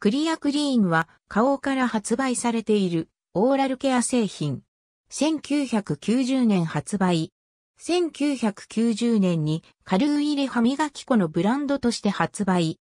クリアクリーンは、花王から発売されているオーラルケア製品。1990年発売。1990年にカルー入れ歯磨き粉のブランドとして発売。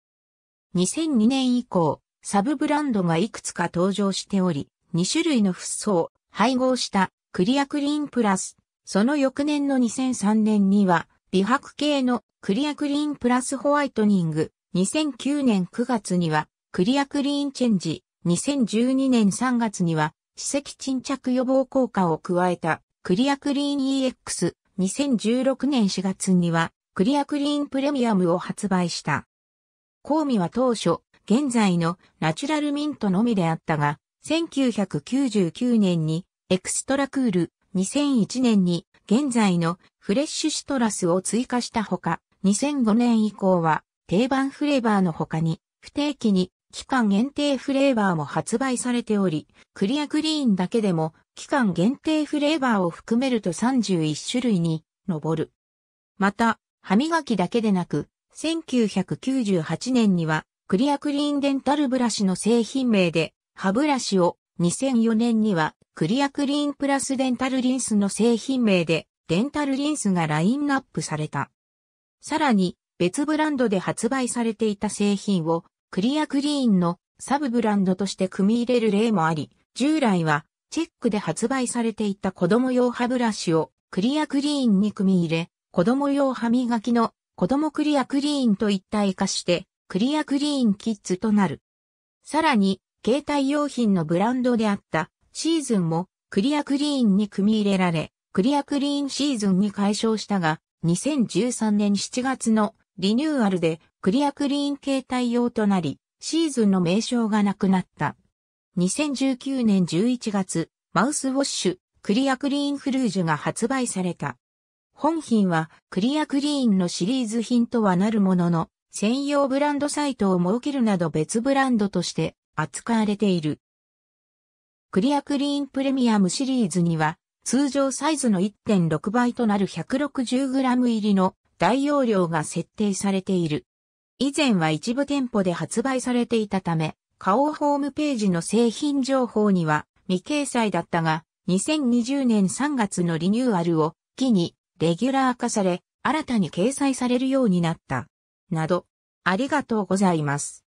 2002年以降、サブブランドがいくつか登場しており、2種類のフッ素を配合したクリアクリーンプラス。その翌年の2003年には、美白系のクリアクリーンプラスホワイトニング。2009年9月には、クリアクリーンチェンジ、2012年3月には、歯石沈着予防効果を加えた、クリアクリーン EX、2016年4月には、クリアクリーンプレミアムを発売した。コーミは当初、現在のナチュラルミントのみであったが、1999年にエクストラクール、2001年に現在のフレッシュシトラスを追加したほか、2005年以降は定番フレーバーの他に不定期に期間限定フレーバーも発売されており、クリアクリーンだけでも期間限定フレーバーを含めると31種類に上る。また、歯磨きだけでなく、1998年にはクリアクリーンデンタルブラシの製品名で歯ブラシを、2004年にはクリアクリーンプラスデンタルリンスの製品名でデンタルリンスがラインナップされた。さらに、別ブランドで発売されていた製品をクリアクリーンのサブブランドとして組み入れる例もあり、従来はチェックで発売されていた子供用歯ブラシをクリアクリーンに組み入れ、子供用歯磨きの子供クリアクリーンと一体化してクリアクリーンキッズとなる。さらに、携帯用品のブランドであったシーズンもクリアクリーンに組み入れられ、クリアクリーンシーズンに解消したが、2013年7月のリニューアルでクリアクリーン形態用となり、シーズンの名称がなくなった。2019年11月、マウスウォッシュ、クリアクリーンフルージュが発売された。本品はクリアクリーンのシリーズ品とはなるものの、専用ブランドサイトを設けるなど別ブランドとして扱われている。クリアクリーンプレミアムシリーズには、通常サイズの1.6倍となる 160g 入りの大容量が設定されている。以前は一部店舗で発売されていたため、花王ホームページの製品情報には未掲載だったが、2020年3月のリニューアルを機にレギュラー化され、新たに掲載されるようになった。など、ありがとうございます。